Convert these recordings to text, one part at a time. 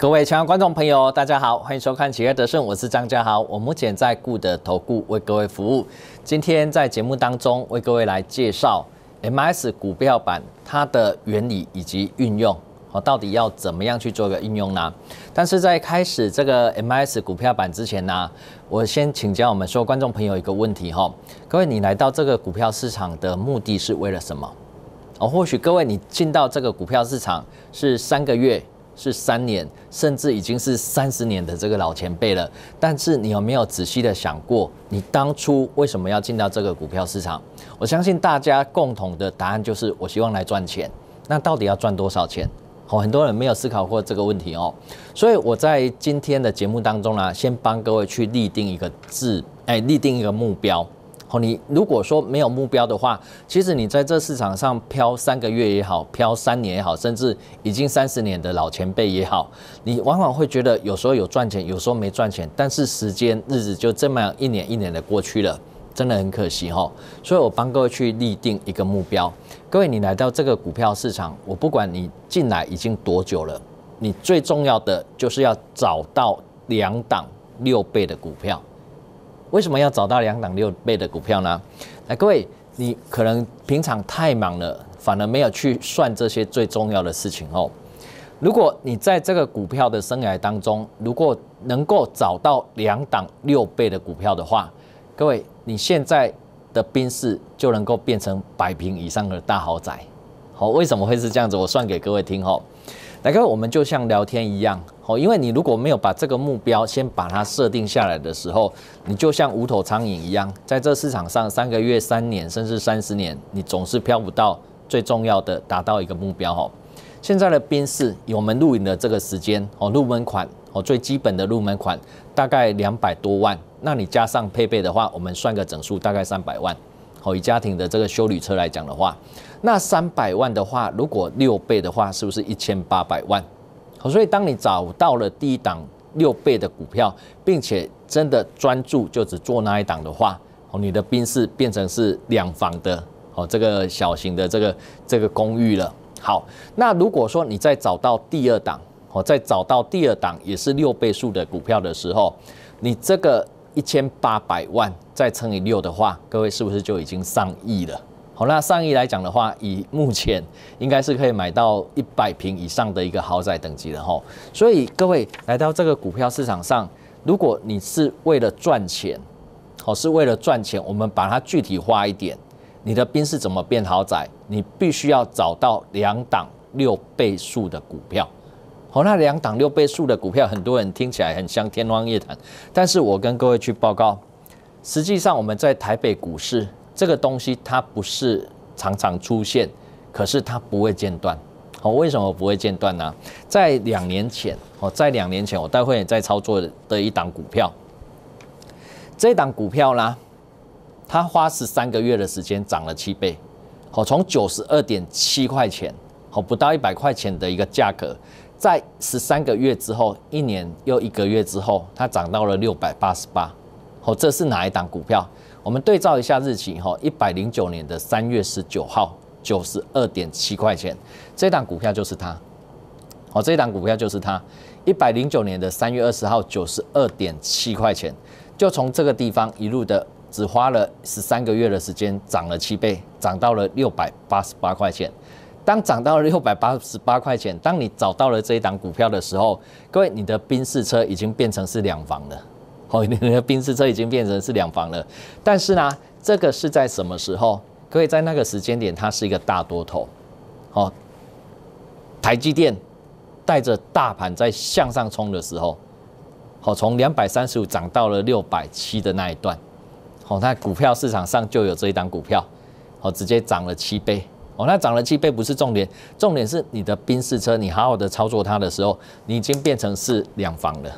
各位亲爱观众朋友，大家好，欢迎收看企业德胜，我是张家豪，我目前在固德投顾为各位服务。今天在节目当中为各位来介绍 M S 股票板它的原理以及运用，哦，到底要怎么样去做一个应用呢？但是在开始这个 M S 股票板之前呢，我先请教我们所有观众朋友一个问题哈，各位你来到这个股票市场的目的是为了什么？哦，或许各位你进到这个股票市场是三个月。是三年，甚至已经是三十年的这个老前辈了。但是你有没有仔细的想过，你当初为什么要进到这个股票市场？我相信大家共同的答案就是，我希望来赚钱。那到底要赚多少钱？哦，很多人没有思考过这个问题哦。所以我在今天的节目当中呢，先帮各位去立定一个字，哎，立定一个目标。哦，你如果说没有目标的话，其实你在这市场上漂三个月也好，漂三年也好，甚至已经三十年的老前辈也好，你往往会觉得有时候有赚钱，有时候没赚钱，但是时间日子就这么一年一年的过去了，真的很可惜哈。所以我帮各位去立定一个目标，各位你来到这个股票市场，我不管你进来已经多久了，你最重要的就是要找到两档六倍的股票。为什么要找到两档六倍的股票呢？来，各位，你可能平常太忙了，反而没有去算这些最重要的事情哦。如果你在这个股票的生涯当中，如果能够找到两档六倍的股票的话，各位，你现在的宾室就能够变成百平以上的大豪宅。好，为什么会是这样子？我算给各位听哦。大概我们就像聊天一样哦，因为你如果没有把这个目标先把它设定下来的时候，你就像无头苍蝇一样，在这市场上三个月、三年，甚至三十年，你总是飘不到最重要的达到一个目标哦。现在的冰室，我们露营的这个时间哦，入门款哦，最基本的入门款大概两百多万，那你加上配备的话，我们算个整数，大概三百万。哦，以家庭的这个修理车来讲的话，那三百万的话，如果六倍的话，是不是一千八百万？好，所以当你找到了第一档六倍的股票，并且真的专注就只做那一档的话，哦，你的宾士变成是两房的哦，这个小型的这个这个公寓了。好，那如果说你再找到第二档，哦，再找到第二档也是六倍数的股票的时候，你这个。一千八百万再乘以六的话，各位是不是就已经上亿了？好，那上亿来讲的话，以目前应该是可以买到一百平以上的一个豪宅等级了哈。所以各位来到这个股票市场上，如果你是为了赚钱，好，是为了赚钱，我们把它具体化一点，你的兵是怎么变豪宅？你必须要找到两档六倍数的股票。哦，那两档六倍数的股票，很多人听起来很像天方夜谭。但是我跟各位去报告，实际上我们在台北股市这个东西，它不是常常出现，可是它不会间断。哦，为什么不会间断呢？在两年前，哦，在两年前，我待会也在操作的一档股票，这档股票啦，它花十三个月的时间涨了七倍。哦，从九十二点七块钱，哦，不到一百块钱的一个价格。在十三个月之后，一年又一个月之后，它涨到了六百八十八。哦，这是哪一档股票？我们对照一下日期。哈，一百零九年的三月十九号，九十二点七块钱，这档股票就是它。哦，这档股票就是它。一百零九年的三月二十号，九十二点七块钱，就从这个地方一路的，只花了十三个月的时间，涨了七倍，涨到了六百八十八块钱。当涨到了六百八十八块钱，当你找到了这一档股票的时候，各位，你的宾士车已经变成是两房了。好，你的宾士车已经变成是两房了。但是呢，这个是在什么时候？各位，在那个时间点，它是一个大多头。好，台积电带着大盘在向上冲的时候，好，从两百三十五涨到了六百七的那一段，好，那股票市场上就有这一档股票，好，直接涨了七倍。哦，那涨了七倍不是重点，重点是你的宾式车，你好好的操作它的时候，你已经变成是两房了，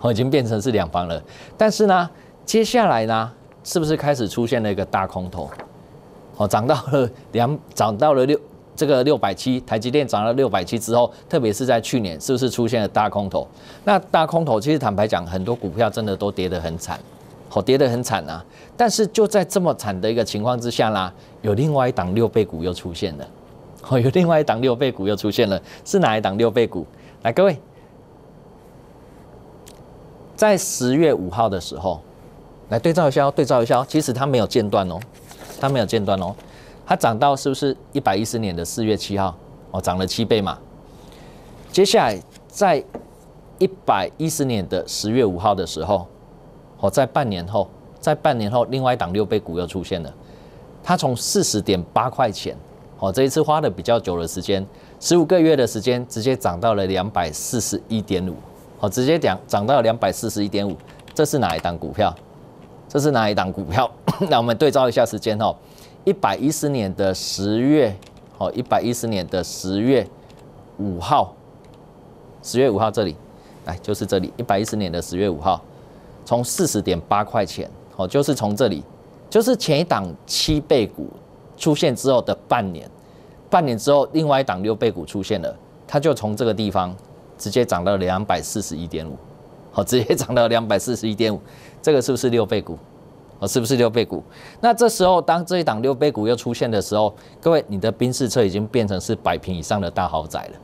哦，已经变成是两房了。但是呢，接下来呢，是不是开始出现了一个大空头？哦，涨到了两，涨到了六，这个六百七，台积电涨了六百七之后，特别是在去年，是不是出现了大空头？那大空头其实坦白讲，很多股票真的都跌得很惨。哦，跌的很惨啊！但是就在这么惨的一个情况之下啦，有另外一档六倍股又出现了。哦，有另外一档六倍股又出现了，是哪一档六倍股？来，各位，在十月五号的时候，来对照一下，对照一下，哦，其实它没有间断哦，它没有间断哦，它涨到是不是一百一十年的四月七号？哦，涨了七倍嘛。接下来在一百一十年的十月五号的时候。哦，在半年后，在半年后，另外一档六倍股又出现了。它从四十点八块钱，哦，这一次花的比较久的时间，十五个月的时间，直接涨到了两百四十一点五。哦，直接涨涨到两百四十一点五。这是哪一档股票？这是哪一档股票？那我们对照一下时间哦，一百一十年的十月，哦，一百一十年的十月五号，十月五号这里，来就是这里，一百一十年的十月五号。从四十点八块钱，哦，就是从这里，就是前一档七倍股出现之后的半年，半年之后，另外一档六倍股出现了，它就从这个地方直接涨到两百四十一点五，好，直接涨到两百四十一点五，这个是不是六倍股？哦，是不是六倍股？那这时候，当这一档六倍股又出现的时候，各位，你的宾士车已经变成是百平以上的大豪宅了。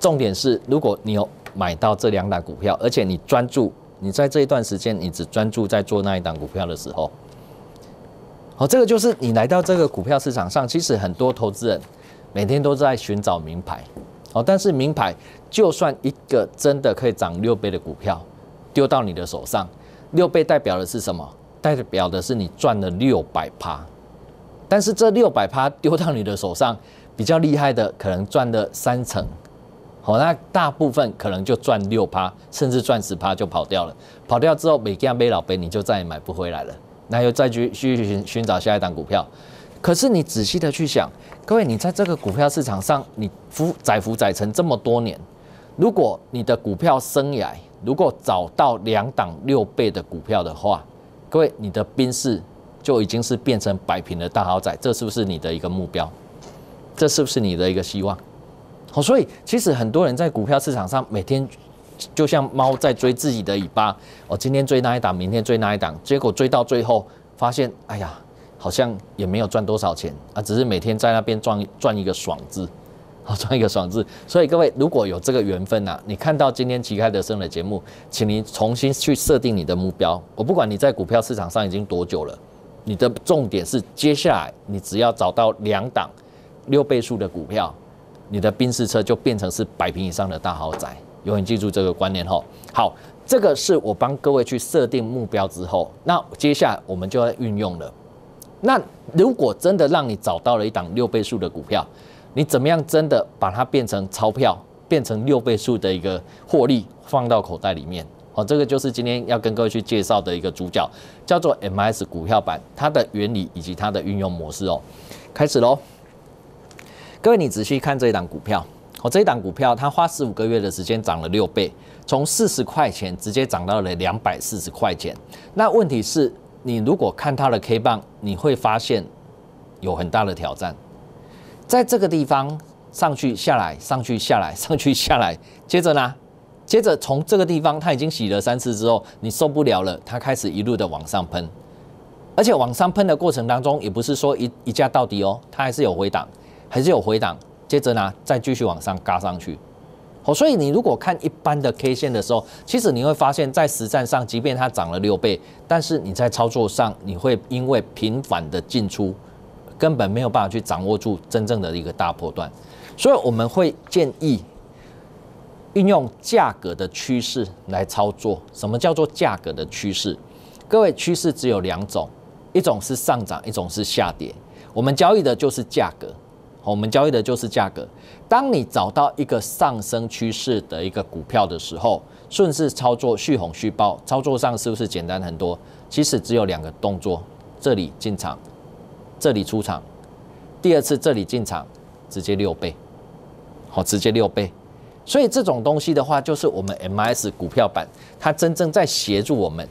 重点是，如果你有买到这两档股票，而且你专注。你在这一段时间，你只专注在做那一档股票的时候，哦，这个就是你来到这个股票市场上。其实很多投资人每天都在寻找名牌，哦，但是名牌就算一个真的可以涨六倍的股票，丢到你的手上，六倍代表的是什么？代表的是你赚了六百趴。但是这六百趴丢到你的手上，比较厉害的可能赚了三成，好，那大部分可能就赚六趴，甚至赚十趴就跑掉了。跑掉之后，每家杯老杯你就再也买不回来了。那又再去去去寻寻找下一档股票。可是你仔细的去想，各位，你在这个股票市场上，你浮载浮载成这么多年，如果你的股票生涯如果找到两档六倍的股票的话，各位，你的兵士就已经是变成百平的大豪宅，这是不是你的一个目标？这是不是你的一个希望？好，所以其实很多人在股票市场上每天就像猫在追自己的尾巴。哦，今天追那一档，明天追那一档，结果追到最后发现，哎呀，好像也没有赚多少钱啊，只是每天在那边赚赚一个爽字，好赚一个爽字。所以各位如果有这个缘分呐，你看到今天旗开得胜的节目，请你重新去设定你的目标。我不管你在股票市场上已经多久了，你的重点是接下来你只要找到两档六倍数的股票。你的宾士车就变成是百平以上的大豪宅，永远记住这个观念吼。好，这个是我帮各位去设定目标之后，那接下来我们就要运用了。那如果真的让你找到了一档六倍数的股票，你怎么样真的把它变成钞票，变成六倍数的一个获利放到口袋里面？好，这个就是今天要跟各位去介绍的一个主角，叫做 MS 股票版，它的原理以及它的运用模式哦。开始喽。各位，你仔细看这一档股票，我这一档股票，它花四五个月的时间涨了六倍，从四十块钱直接涨到了两百四十块钱。那问题是你如果看它的 K 棒，你会发现有很大的挑战，在这个地方上去下来，上去下来，上去下来，接着呢，接着从这个地方它已经洗了三次之后，你受不了了，它开始一路的往上喷，而且往上喷的过程当中，也不是说一一架到底哦，它还是有回档。还是有回档，接着呢，再继续往上嘎上去。哦，所以你如果看一般的 K 线的时候，其实你会发现在实战上，即便它涨了六倍，但是你在操作上，你会因为频繁的进出，根本没有办法去掌握住真正的一个大波段。所以我们会建议运用价格的趋势来操作。什么叫做价格的趋势？各位，趋势只有两种，一种是上涨，一种是下跌。我们交易的就是价格。我们交易的就是价格。当你找到一个上升趋势的一个股票的时候，顺势操作续红续爆，操作上是不是简单很多？其实只有两个动作：这里进场，这里出场；第二次这里进场，直接六倍，好，直接六倍。所以这种东西的话，就是我们 MS 股票版，它真正在协助我们。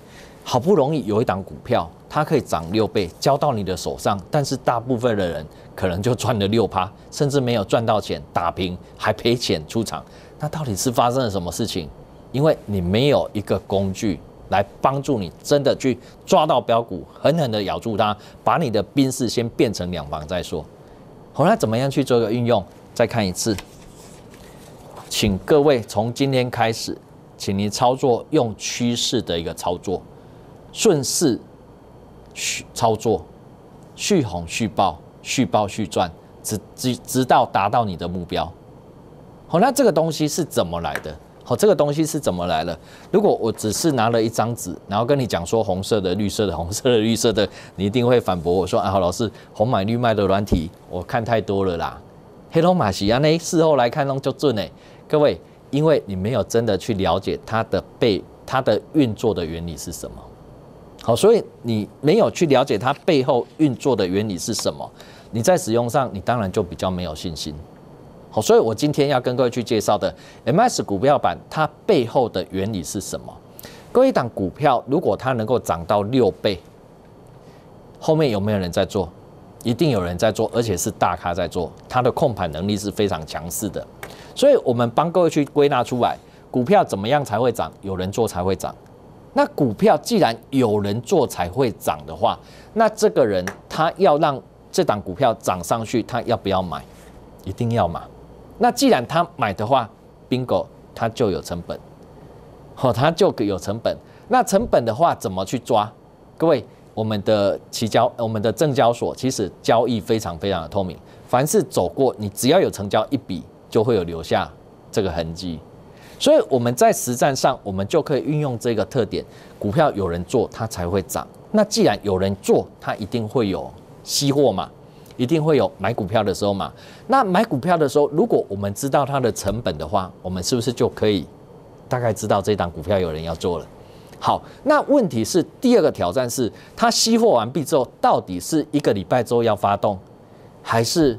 好不容易有一档股票，它可以涨六倍，交到你的手上，但是大部分的人可能就赚了六趴，甚至没有赚到钱，打平还赔钱出场。那到底是发生了什么事情？因为你没有一个工具来帮助你，真的去抓到标股，狠狠地咬住它，把你的兵士先变成两房再说。后来怎么样去做个运用？再看一次，请各位从今天开始，请你操作用趋势的一个操作。顺势，续操作，续红续爆，续爆续赚，直直直到达到你的目标。好，那这个东西是怎么来的？好，这个东西是怎么来的？如果我只是拿了一张纸，然后跟你讲说红色的、绿色的、红色的、绿色的，你一定会反驳我说：“啊，好老师，红买绿卖的软体，我看太多了啦。”黑龙马西亚呢？事后来看龙就准呢。各位，因为你没有真的去了解它的背，它的运作的原理是什么。好，所以你没有去了解它背后运作的原理是什么，你在使用上，你当然就比较没有信心。好，所以我今天要跟各位去介绍的，M S 股票版它背后的原理是什么？各位，当股票如果它能够涨到六倍，后面有没有人在做？一定有人在做，而且是大咖在做，它的控盘能力是非常强势的。所以，我们帮各位去归纳出来，股票怎么样才会涨？有人做才会涨。那股票既然有人做才会涨的话，那这个人他要让这档股票涨上去，他要不要买？一定要买。那既然他买的话，bingo，他就有成本，哦，他就有成本。那成本的话怎么去抓？各位，我们的期交，我们的证交所其实交易非常非常的透明，凡是走过你只要有成交一笔，就会有留下这个痕迹。所以我们在实战上，我们就可以运用这个特点，股票有人做它才会涨。那既然有人做，它一定会有吸货嘛，一定会有买股票的时候嘛。那买股票的时候，如果我们知道它的成本的话，我们是不是就可以大概知道这档股票有人要做了？好，那问题是第二个挑战是，它吸货完毕之后，到底是一个礼拜之后要发动，还是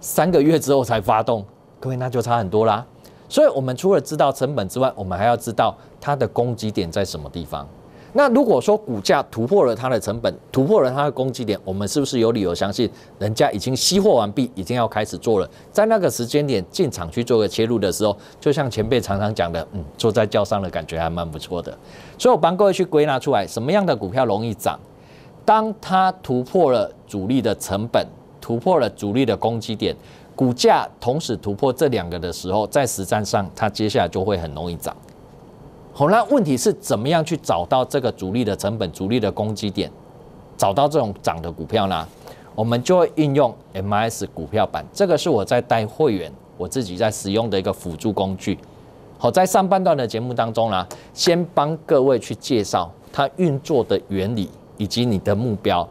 三个月之后才发动？各位那就差很多啦。所以，我们除了知道成本之外，我们还要知道它的攻击点在什么地方。那如果说股价突破了它的成本，突破了它的攻击点，我们是不是有理由相信人家已经吸货完毕，已经要开始做了？在那个时间点进场去做个切入的时候，就像前辈常常讲的，嗯，坐在轿上的感觉还蛮不错的。所以我帮各位去归纳出来，什么样的股票容易涨？当它突破了主力的成本，突破了主力的攻击点。股价同时突破这两个的时候，在实战上，它接下来就会很容易涨。好，那问题是怎么样去找到这个主力的成本、主力的攻击点，找到这种涨的股票呢？我们就会运用 M S 股票板，这个是我在带会员，我自己在使用的一个辅助工具。好，在上半段的节目当中呢，先帮各位去介绍它运作的原理以及你的目标。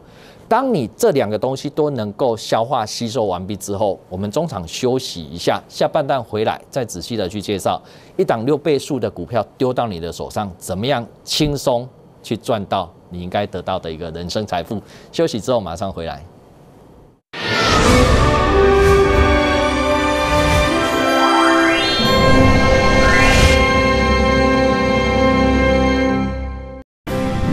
当你这两个东西都能够消化吸收完毕之后，我们中场休息一下，下半段回来再仔细的去介绍一档六倍数的股票丢到你的手上，怎么样轻松去赚到你应该得到的一个人生财富？休息之后马上回来。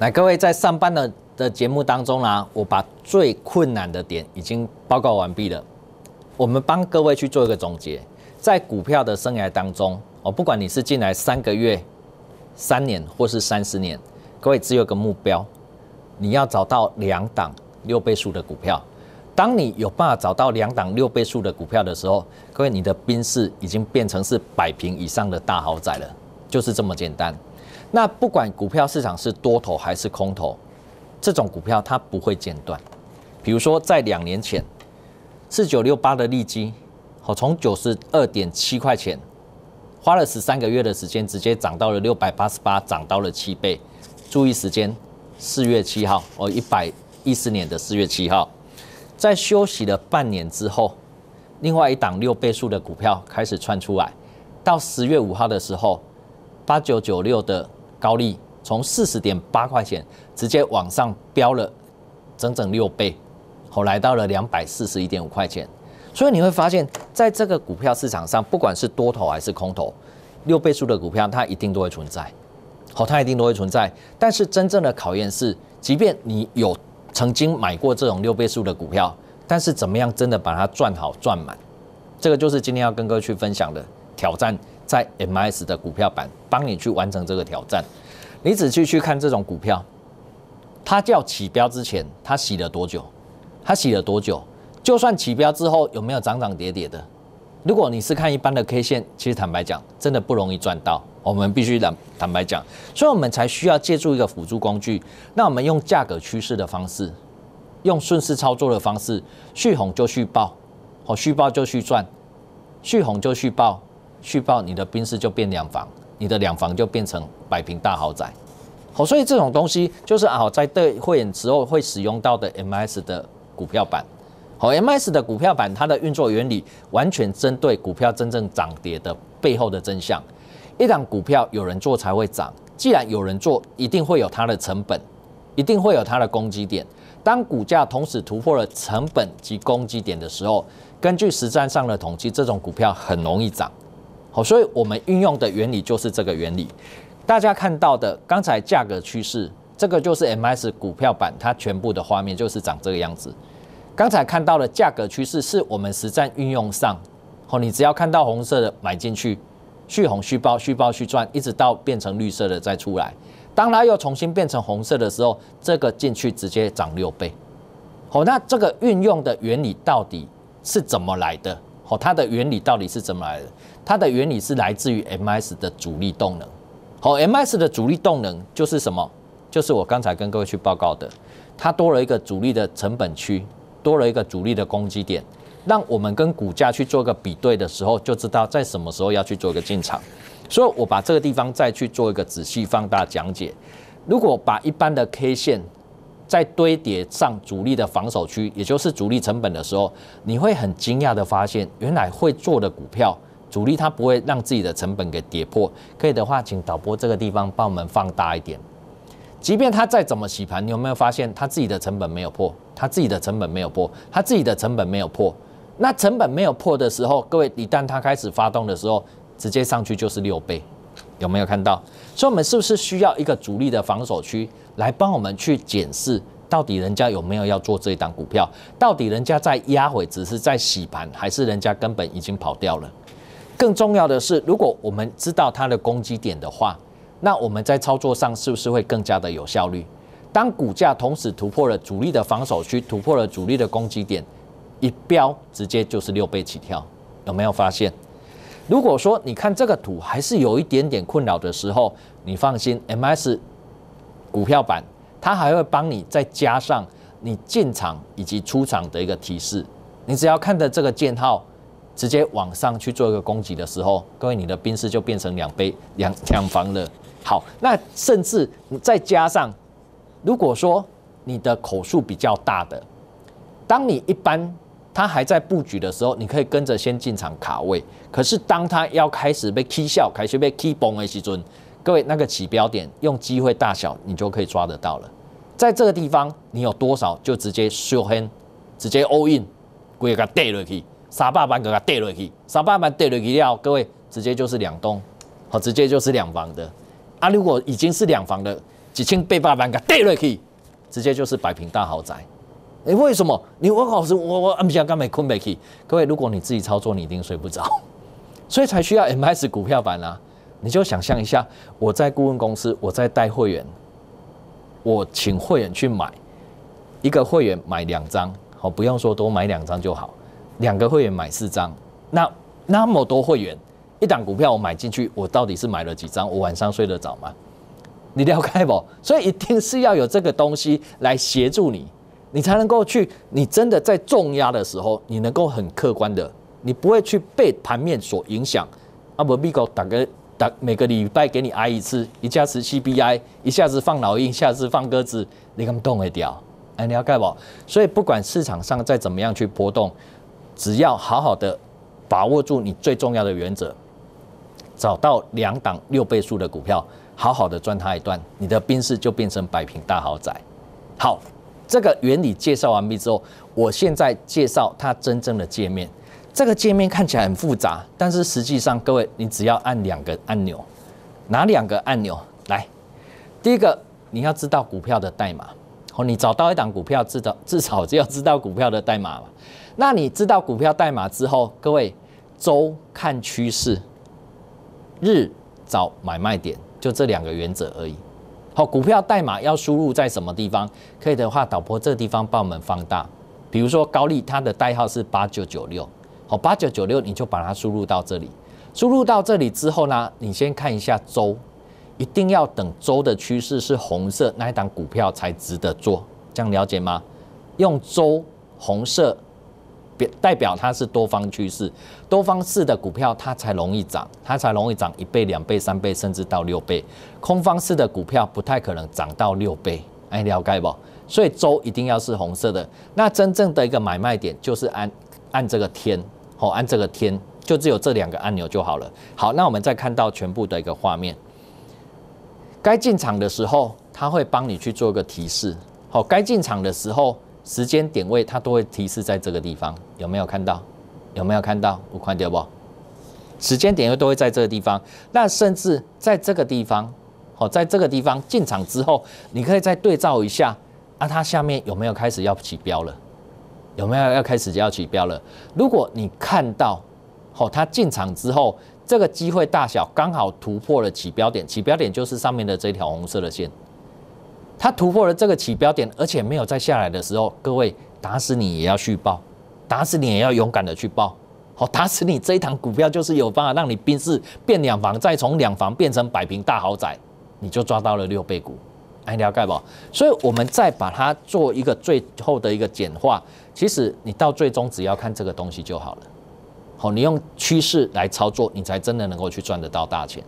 来，各位在上班的的节目当中啊，我把最困难的点已经报告完毕了。我们帮各位去做一个总结，在股票的生涯当中，我不管你是进来三个月、三年或是三十年，各位只有个目标，你要找到两档六倍数的股票。当你有办法找到两档六倍数的股票的时候，各位你的宾士已经变成是百平以上的大豪宅了，就是这么简单。那不管股票市场是多头还是空头，这种股票它不会间断。比如说在两年前，四九六八的利基，好，从九十二点七块钱，花了十三个月的时间，直接涨到了六百八十八，涨到了七倍。注意时间，四月七号，哦，一百一十年的四月七号，在休息了半年之后，另外一档六倍数的股票开始窜出来，到十月五号的时候，八九九六的。高利，从四十点八块钱直接往上飙了整整六倍，后来到了两百四十一点五块钱。所以你会发现在这个股票市场上，不管是多头还是空头，六倍数的股票它一定都会存在，好，它一定都会存在。但是真正的考验是，即便你有曾经买过这种六倍数的股票，但是怎么样真的把它赚好赚满，这个就是今天要跟哥去分享的挑战。在 MS 的股票版帮你去完成这个挑战。你仔细去看这种股票，它叫起标之前，它洗了多久？它洗了多久？就算起标之后有没有涨涨跌跌的？如果你是看一般的 K 线，其实坦白讲，真的不容易赚到。我们必须坦坦白讲，所以我们才需要借助一个辅助工具。那我们用价格趋势的方式，用顺势操作的方式，续红就续爆，哦，续爆就续赚，续红就续爆。续报你的兵士就变两房，你的两房就变成百平大豪宅。好，所以这种东西就是啊，在对会演之后会使用到的 M S 的股票版。好，M S 的股票版它的运作原理完全针对股票真正涨跌的背后的真相。一档股票有人做才会涨，既然有人做，一定会有它的成本，一定会有它的攻击点。当股价同时突破了成本及攻击点的时候，根据实战上的统计，这种股票很容易涨。哦，所以我们运用的原理就是这个原理。大家看到的刚才价格趋势，这个就是 M S 股票版它全部的画面就是长这个样子。刚才看到的价格趋势是我们实战运用上，哦，你只要看到红色的买进去，蓄红、蓄包、蓄包、蓄赚，一直到变成绿色的再出来。当它又重新变成红色的时候，这个进去直接涨六倍。哦，那这个运用的原理到底是怎么来的？哦，它的原理到底是怎么来的？它的原理是来自于 M S 的主力动能。哦，M S 的主力动能就是什么？就是我刚才跟各位去报告的，它多了一个主力的成本区，多了一个主力的攻击点，让我们跟股价去做个比对的时候，就知道在什么时候要去做一个进场。所以我把这个地方再去做一个仔细放大讲解。如果把一般的 K 线在堆叠上主力的防守区，也就是主力成本的时候，你会很惊讶的发现，原来会做的股票，主力它不会让自己的成本给跌破。可以的话，请导播这个地方帮我们放大一点。即便他再怎么洗盘，你有没有发现他自己的成本没有破？他自己的成本没有破？他自己的成本没有破？那成本没有破的时候，各位一旦它开始发动的时候，直接上去就是六倍，有没有看到？所以，我们是不是需要一个主力的防守区？来帮我们去检视，到底人家有没有要做这一档股票？到底人家在压回，只是在洗盘，还是人家根本已经跑掉了？更重要的是，如果我们知道它的攻击点的话，那我们在操作上是不是会更加的有效率？当股价同时突破了主力的防守区，突破了主力的攻击点，一标直接就是六倍起跳，有没有发现？如果说你看这个图还是有一点点困扰的时候，你放心，MS。股票版，它还会帮你再加上你进场以及出场的一个提示。你只要看着这个箭号，直接往上去做一个攻击的时候，各位你的兵士就变成两倍两两方了。好，那甚至你再加上，如果说你的口数比较大的，当你一般他还在布局的时候，你可以跟着先进场卡位。可是当他要开始被踢笑，开始被踢崩的时，候各位，那个起标点用机会大小，你就可以抓得到了。在这个地方，你有多少就直接 show hand，直接 all in，直接跌落去，三霸万直接跌落去，三霸万跌落去了，各位直接就是两栋，好，直接就是两房的。啊，如果已经是两房的，几千倍霸万直接跌落去，直接就是百平大豪宅。你为什么？你我老师我我 M 下刚买困北去，各位，如果你自己操作，你一定睡不着，所以才需要 M S 股票版啊。你就想象一下，我在顾问公司，我在带会员，我请会员去买，一个会员买两张，好，不用说多买两张就好，两个会员买四张，那那么多会员，一档股票我买进去，我到底是买了几张？我晚上睡得着吗？你了开不？所以一定是要有这个东西来协助你，你才能够去，你真的在重压的时候，你能够很客观的，你不会去被盘面所影响。阿伯咪狗打个。打每个礼拜给你挨一次，一下子七 b i 一下子放老鹰，一下子放鸽子，你敢动得掉？哎，你要盖嘛？所以不管市场上再怎么样去波动，只要好好的把握住你最重要的原则，找到两档六倍数的股票，好好的赚它一段，你的兵士就变成百平大豪宅。好，这个原理介绍完毕之后，我现在介绍它真正的界面。这个界面看起来很复杂，但是实际上，各位，你只要按两个按钮，哪两个按钮？来，第一个你要知道股票的代码，哦，你找到一档股票，至少至少就要知道股票的代码嘛。那你知道股票代码之后，各位周看趋势，日找买卖点，就这两个原则而已。好，股票代码要输入在什么地方？可以的话，导播这个地方帮我们放大。比如说高丽，它的代号是八九九六。好，八九九六，你就把它输入到这里。输入到这里之后呢，你先看一下周，一定要等周的趋势是红色那一档股票才值得做，这样了解吗？用周红色表代表它是多方趋势，多方式的股票它才容易涨，它才容易涨一倍、两倍、三倍，甚至到六倍。空方式的股票不太可能涨到六倍，哎，了解不？所以周一定要是红色的。那真正的一个买卖点就是按按这个天。哦，按这个天，就只有这两个按钮就好了。好，那我们再看到全部的一个画面。该进场的时候，它会帮你去做个提示。好，该进场的时候，时间点位它都会提示在这个地方。有没有看到？有没有看到？我看到不？时间点位都会在这个地方。那甚至在这个地方，好，在这个地方进场之后，你可以再对照一下，啊，它下面有没有开始要起标了？有没有要开始就要起标了？如果你看到，哦，它进场之后，这个机会大小刚好突破了起标点，起标点就是上面的这条红色的线，它突破了这个起标点，而且没有再下来的时候，各位打死你也要续报，打死你也要勇敢的去报，哦，打死你这一堂股票就是有办法让你兵士变两房，再从两房变成百平大豪宅，你就抓到了六倍股。还了解不？所以我们再把它做一个最后的一个简化。其实你到最终只要看这个东西就好了。好，你用趋势来操作，你才真的能够去赚得到大钱。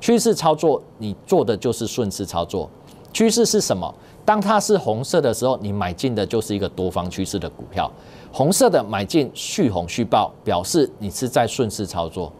趋势操作，你做的就是顺势操作。趋势是什么？当它是红色的时候，你买进的就是一个多方趋势的股票。红色的买进，续红续爆，表示你是在顺势操作。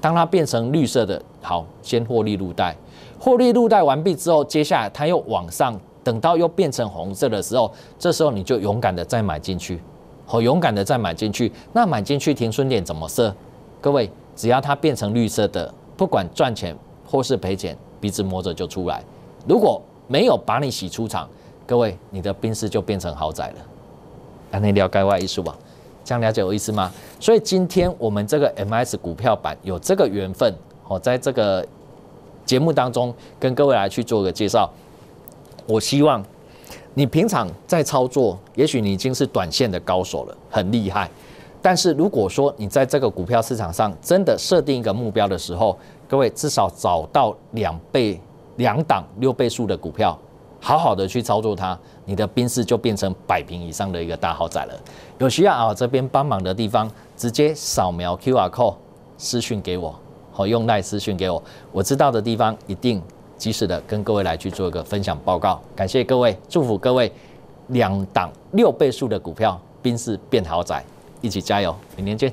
当它变成绿色的，好，先获利入袋。获利入袋完毕之后，接下来它又往上，等到又变成红色的时候，这时候你就勇敢的再买进去，哦，勇敢的再买进去。那买进去停损点怎么设？各位，只要它变成绿色的，不管赚钱或是赔钱，鼻子摸着就出来。如果没有把你洗出场，各位，你的兵士就变成豪宅了。那你了解外意思吗？所以今天我们这个 MS 股票版有这个缘分，哦，在这个。节目当中跟各位来去做个介绍，我希望你平常在操作，也许你已经是短线的高手了，很厉害。但是如果说你在这个股票市场上真的设定一个目标的时候，各位至少找到两倍、两档六倍数的股票，好好的去操作它，你的兵室就变成百平以上的一个大豪宅了。有需要啊，这边帮忙的地方，直接扫描 Q R Code 私讯给我。好，用耐私讯给我，我知道的地方一定及时的跟各位来去做一个分享报告。感谢各位，祝福各位两档六倍数的股票，宾士变豪宅，一起加油，明年见。